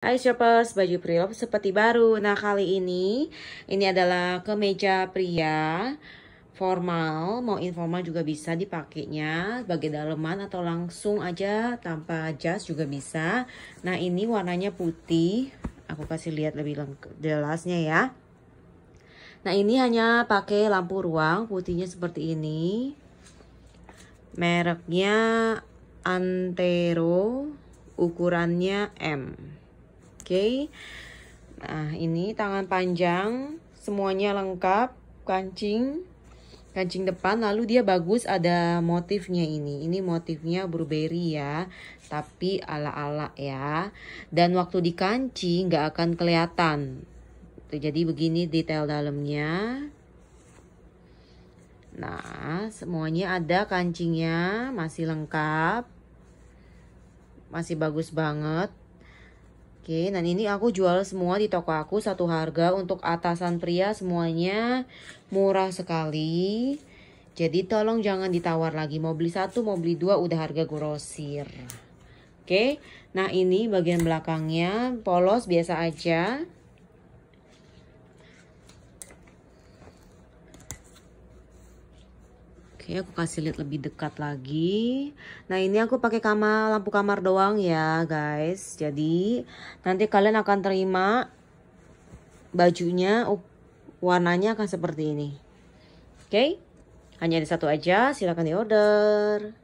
Hai shoppers, baju pre seperti baru. Nah kali ini, ini adalah kemeja pria formal, mau informal juga bisa dipakainya Bagi daleman atau langsung aja tanpa jas juga bisa. Nah ini warnanya putih, aku kasih lihat lebih jelasnya ya. Nah ini hanya pakai lampu ruang, putihnya seperti ini. Mereknya Antero, ukurannya M okay? nah ini tangan panjang semuanya lengkap kancing kancing depan lalu dia bagus ada motifnya ini ini motifnya blueberry ya tapi ala-ala ya dan waktu dikancing nggak akan kelihatan Tuh, jadi begini detail dalamnya nah semuanya ada kancingnya masih lengkap masih bagus banget Oke, dan ini aku jual semua di toko aku satu harga untuk atasan pria semuanya murah sekali. Jadi tolong jangan ditawar lagi, mau beli satu, mau beli dua udah harga grosir. Oke, nah ini bagian belakangnya polos biasa aja. Oke, aku kasih lihat lebih dekat lagi. Nah, ini aku pakai kamar lampu kamar doang ya, guys. Jadi, nanti kalian akan terima bajunya Uh, warnanya akan seperti ini. Oke? Hanya ada satu aja, silahkan diorder.